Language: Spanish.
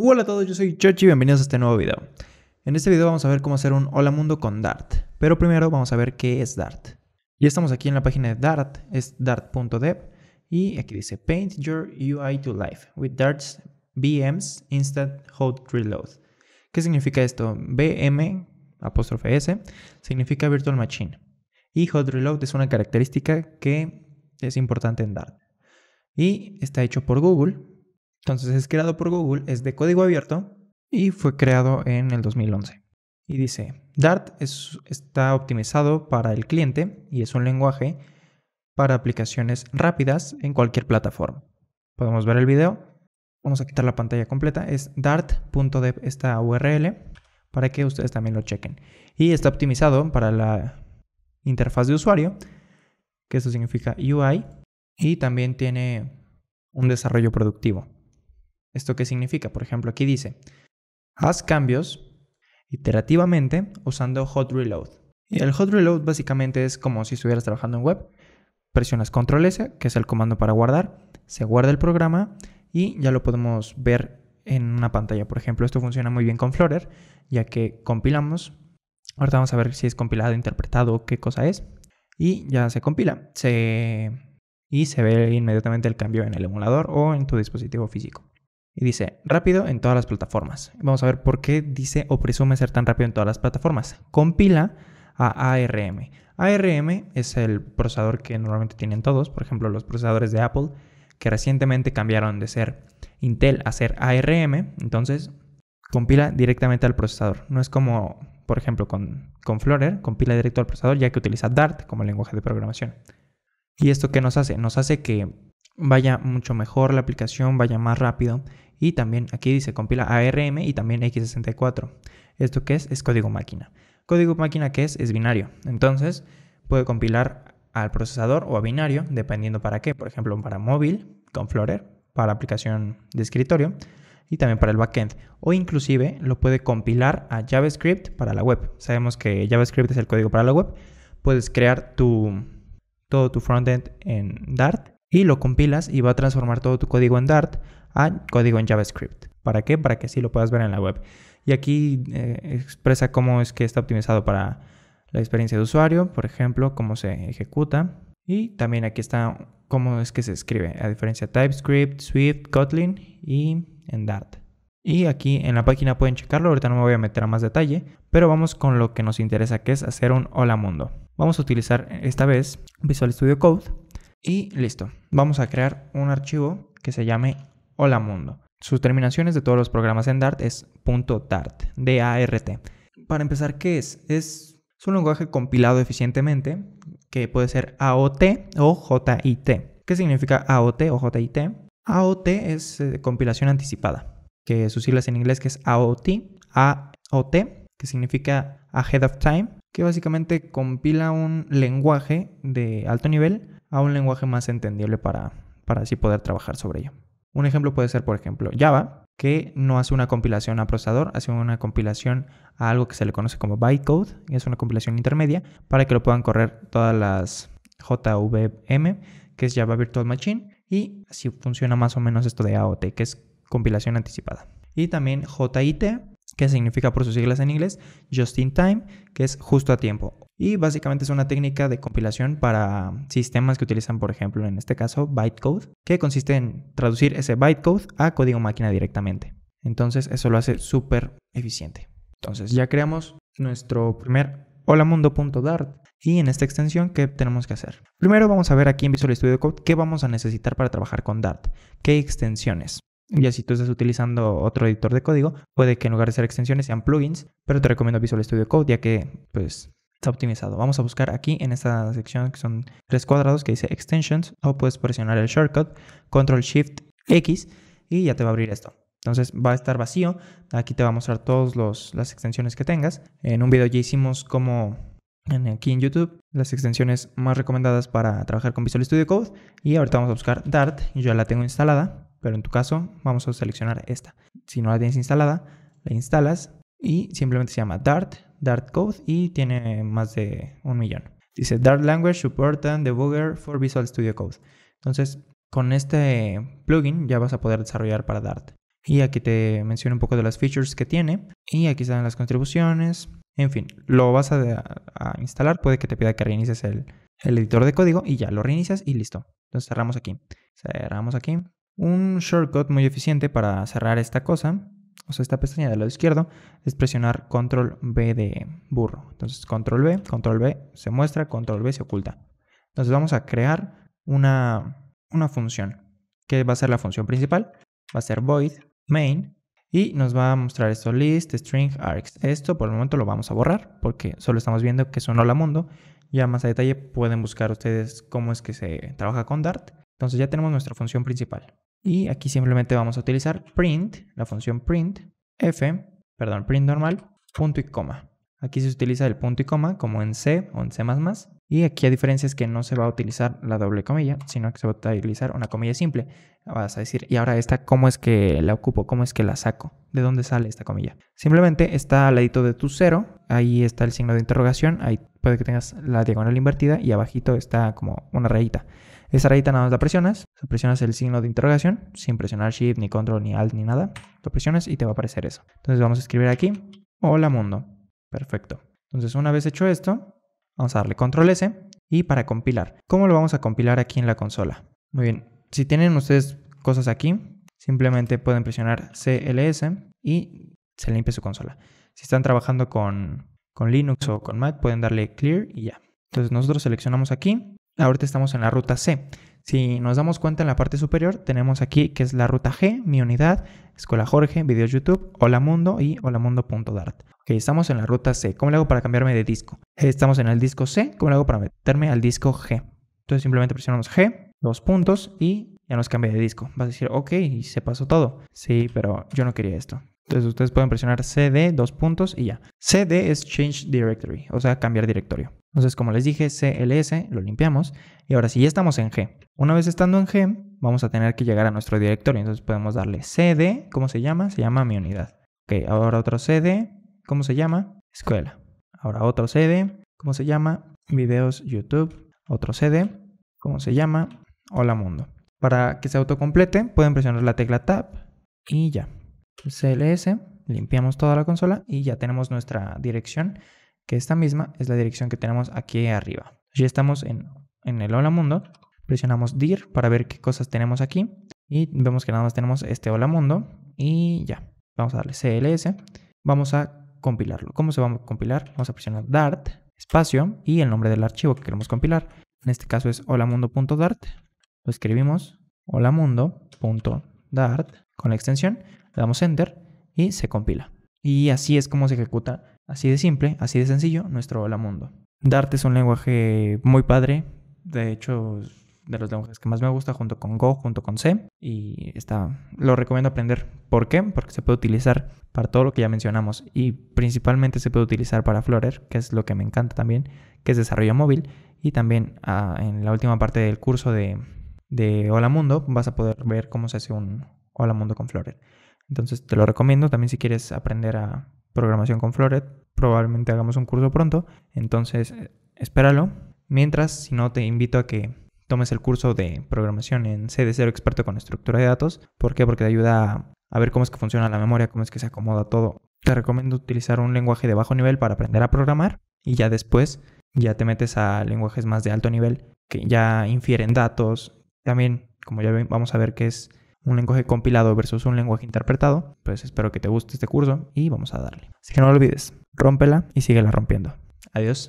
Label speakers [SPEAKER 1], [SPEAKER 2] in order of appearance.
[SPEAKER 1] Hola a todos, yo soy Chochi y bienvenidos a este nuevo video. En este video vamos a ver cómo hacer un Hola Mundo con Dart, pero primero vamos a ver qué es Dart. Ya estamos aquí en la página de Dart, es dart.dev y aquí dice Paint your UI to life with Dart's VMs Instant Hot Reload. ¿Qué significa esto? VM apóstrofe S significa Virtual Machine y Hot Reload es una característica que es importante en Dart. Y está hecho por Google, entonces es creado por Google, es de código abierto y fue creado en el 2011. Y dice, Dart está optimizado para el cliente y es un lenguaje para aplicaciones rápidas en cualquier plataforma. Podemos ver el video. Vamos a quitar la pantalla completa. Es dart.dev esta URL para que ustedes también lo chequen. Y está optimizado para la interfaz de usuario, que eso significa UI, y también tiene un desarrollo productivo. ¿Esto qué significa? Por ejemplo, aquí dice, haz cambios iterativamente usando hot reload. Y el hot reload básicamente es como si estuvieras trabajando en web. Presionas control S, que es el comando para guardar, se guarda el programa y ya lo podemos ver en una pantalla. Por ejemplo, esto funciona muy bien con Flutter, ya que compilamos. Ahorita vamos a ver si es compilado, interpretado, qué cosa es. Y ya se compila. Y se ve inmediatamente el cambio en el emulador o en tu dispositivo físico. Y dice, rápido en todas las plataformas. Vamos a ver por qué dice o presume ser tan rápido en todas las plataformas. Compila a ARM. ARM es el procesador que normalmente tienen todos, por ejemplo los procesadores de Apple, que recientemente cambiaron de ser Intel a ser ARM, entonces compila directamente al procesador. No es como, por ejemplo, con, con Flutter, compila directo al procesador ya que utiliza Dart como lenguaje de programación. ¿Y esto qué nos hace? Nos hace que vaya mucho mejor la aplicación, vaya más rápido. Y también aquí dice compila ARM y también x64. ¿Esto qué es? Es código máquina. Código máquina que es es binario. Entonces puede compilar al procesador o a binario, dependiendo para qué. Por ejemplo, para móvil con Flutter, para aplicación de escritorio y también para el backend. O inclusive lo puede compilar a JavaScript para la web. Sabemos que JavaScript es el código para la web. Puedes crear tu, todo tu frontend en Dart y lo compilas y va a transformar todo tu código en Dart a código en JavaScript. ¿Para qué? Para que sí lo puedas ver en la web. Y aquí eh, expresa cómo es que está optimizado para la experiencia de usuario, por ejemplo, cómo se ejecuta. Y también aquí está cómo es que se escribe, a diferencia de TypeScript, Swift, Kotlin y en Dart. Y aquí en la página pueden checarlo, ahorita no me voy a meter a más detalle, pero vamos con lo que nos interesa que es hacer un hola mundo. Vamos a utilizar esta vez Visual Studio Code y listo, vamos a crear un archivo que se llame Hola Mundo. Sus terminaciones de todos los programas en Dart es .dart, D-A-R-T. Para empezar, ¿qué es? Es, un lenguaje compilado eficientemente que puede ser AOT o JIT. ¿Qué significa AOT o JIT? AOT es eh, compilación anticipada, que sus siglas en inglés que es AOT, AOT, que significa Ahead of Time, que básicamente compila un lenguaje de alto nivel a un lenguaje más entendible para, para así poder trabajar sobre ello. Un ejemplo puede ser, por ejemplo, Java, que no hace una compilación a procesador, hace una compilación a algo que se le conoce como bytecode, y es una compilación intermedia, para que lo puedan correr todas las JVM, que es Java Virtual Machine, y así funciona más o menos esto de AOT, que es compilación anticipada. Y también JIT, que significa por sus siglas en inglés, Just in Time, que es justo a tiempo. Y básicamente es una técnica de compilación para sistemas que utilizan, por ejemplo, en este caso, bytecode, que consiste en traducir ese bytecode a código máquina directamente. Entonces, eso lo hace súper eficiente. Entonces, ya creamos nuestro primer hola holamundo.dart y en esta extensión, ¿qué tenemos que hacer? Primero vamos a ver aquí en Visual Studio Code qué vamos a necesitar para trabajar con Dart, qué extensiones. Ya si tú estás utilizando otro editor de código, puede que en lugar de ser extensiones sean plugins, pero te recomiendo Visual Studio Code ya que pues está optimizado. Vamos a buscar aquí en esta sección que son tres cuadrados que dice extensions o puedes presionar el shortcut control shift X y ya te va a abrir esto. Entonces va a estar vacío. Aquí te va a mostrar todas las extensiones que tengas. En un video ya hicimos como aquí en YouTube las extensiones más recomendadas para trabajar con Visual Studio Code. Y ahorita vamos a buscar Dart. Yo ya la tengo instalada, pero en tu caso vamos a seleccionar esta. Si no la tienes instalada, la instalas y simplemente se llama Dart Dart Code y tiene más de un millón. Dice Dart Language Support and Debugger for Visual Studio Code. Entonces, con este plugin ya vas a poder desarrollar para Dart. Y aquí te menciono un poco de las features que tiene. Y aquí están las contribuciones. En fin, lo vas a, instalar. Puede que te pida que reinicies el, el editor de código y ya lo reinicias y listo. Entonces cerramos aquí. Cerramos aquí. Un shortcut muy eficiente para cerrar esta cosa o sea, esta pestaña del lado izquierdo, es presionar control B de burro. Entonces, control B, control B se muestra, control B se oculta. Entonces, vamos a crear una, función, que va a ser la función principal, va a ser void main, y nos va a mostrar esto, list, string, args. Esto por el momento lo vamos a borrar, porque solo estamos viendo que son hola mundo. Ya más a detalle pueden buscar ustedes cómo es que se trabaja con Dart. Entonces ya tenemos nuestra función principal. Y aquí simplemente vamos a utilizar print, la función print, f, perdón, print normal, punto y coma. Aquí se utiliza el punto y coma como en C o en C++. Y aquí a diferencia es que no se va a utilizar la doble comilla, sino que se va a utilizar una comilla simple. Vas a decir, ¿y ahora esta cómo es que la ocupo? ¿Cómo es que la saco? ¿De dónde sale esta comilla? Simplemente está al ladito de tu cero, ahí está el signo de interrogación, ahí puede que tengas la diagonal invertida y abajito está como una rayita. Esa rayita nada más la presionas, presionas el signo de interrogación, sin presionar Shift, ni Control, ni Alt, ni nada. Lo presionas y te va a aparecer eso. Entonces vamos a escribir aquí, hola mundo. Perfecto. Entonces una vez hecho esto, vamos a darle Control S y para compilar. ¿Cómo lo vamos a compilar aquí en la consola? Muy bien, si tienen ustedes cosas aquí, simplemente pueden presionar CLS y se limpia su consola. Si están trabajando con, con Linux o con Mac, pueden darle Clear y ya. Entonces nosotros seleccionamos aquí ahorita estamos en la ruta C. Si nos damos cuenta en la parte superior, tenemos aquí que es la ruta G, mi unidad, Escuela Jorge, videos YouTube, Hola Mundo y holamundo.dart. Ok, estamos en la ruta C. ¿Cómo le hago para cambiarme de disco? Estamos en el disco C. ¿Cómo le hago para meterme al disco G? Entonces simplemente presionamos G, dos puntos y ya nos cambia de disco. Vas a decir, ok, se pasó todo. Sí, pero yo no quería esto. Entonces ustedes pueden presionar CD, dos puntos y ya. CD es Change Directory, o sea, cambiar directorio. Entonces, como les dije, CLS lo limpiamos y ahora sí ya estamos en G. Una vez estando en G, vamos a tener que llegar a nuestro directorio. Entonces podemos darle CD, ¿cómo se llama? Se llama mi unidad. Ok, ahora otro CD, ¿cómo se llama? Escuela. Ahora otro CD, ¿cómo se llama? Videos YouTube. Otro CD, ¿cómo se llama? Hola Mundo. Para que se autocomplete, pueden presionar la tecla Tab y ya. CLS, limpiamos toda la consola y ya tenemos nuestra dirección que esta misma es la dirección que tenemos aquí arriba. Ya estamos en, el Hola Mundo, presionamos DIR para ver qué cosas tenemos aquí y vemos que nada más tenemos este Hola Mundo y ya. Vamos a darle CLS, vamos a compilarlo. ¿Cómo se va a compilar? Vamos a presionar Dart, espacio y el nombre del archivo que queremos compilar. En este caso es holamundo.dart. Lo escribimos holamundo.dart con la extensión, le damos enter y se compila. Y así es como se ejecuta Así de simple, así de sencillo, nuestro Hola Mundo. Dart es un lenguaje muy padre, de hecho, de los lenguajes que más me gusta, junto con Go, junto con C, y está, lo recomiendo aprender. ¿Por qué? Porque se puede utilizar para todo lo que ya mencionamos y principalmente se puede utilizar para Flutter, que es lo que me encanta también, que es desarrollo móvil, y también ah, en la última parte del curso de, de Hola Mundo vas a poder ver cómo se hace un Hola Mundo con Flutter. Entonces te lo recomiendo también si quieres aprender a programación con Floret. Probablemente hagamos un curso pronto, entonces eh, espéralo. Mientras, si no, te invito a que tomes el curso de programación en C de cero experto con estructura de datos. ¿Por qué? Porque te ayuda a ver cómo es que funciona la memoria, cómo es que se acomoda todo. Te recomiendo utilizar un lenguaje de bajo nivel para aprender a programar y ya después ya te metes a lenguajes más de alto nivel que ya infieren datos. También, como ya vamos a ver que es un lenguaje compilado versus un lenguaje interpretado, pues espero que te guste este curso y vamos a darle. Así que no lo olvides, rómpela y síguela rompiendo. Adiós.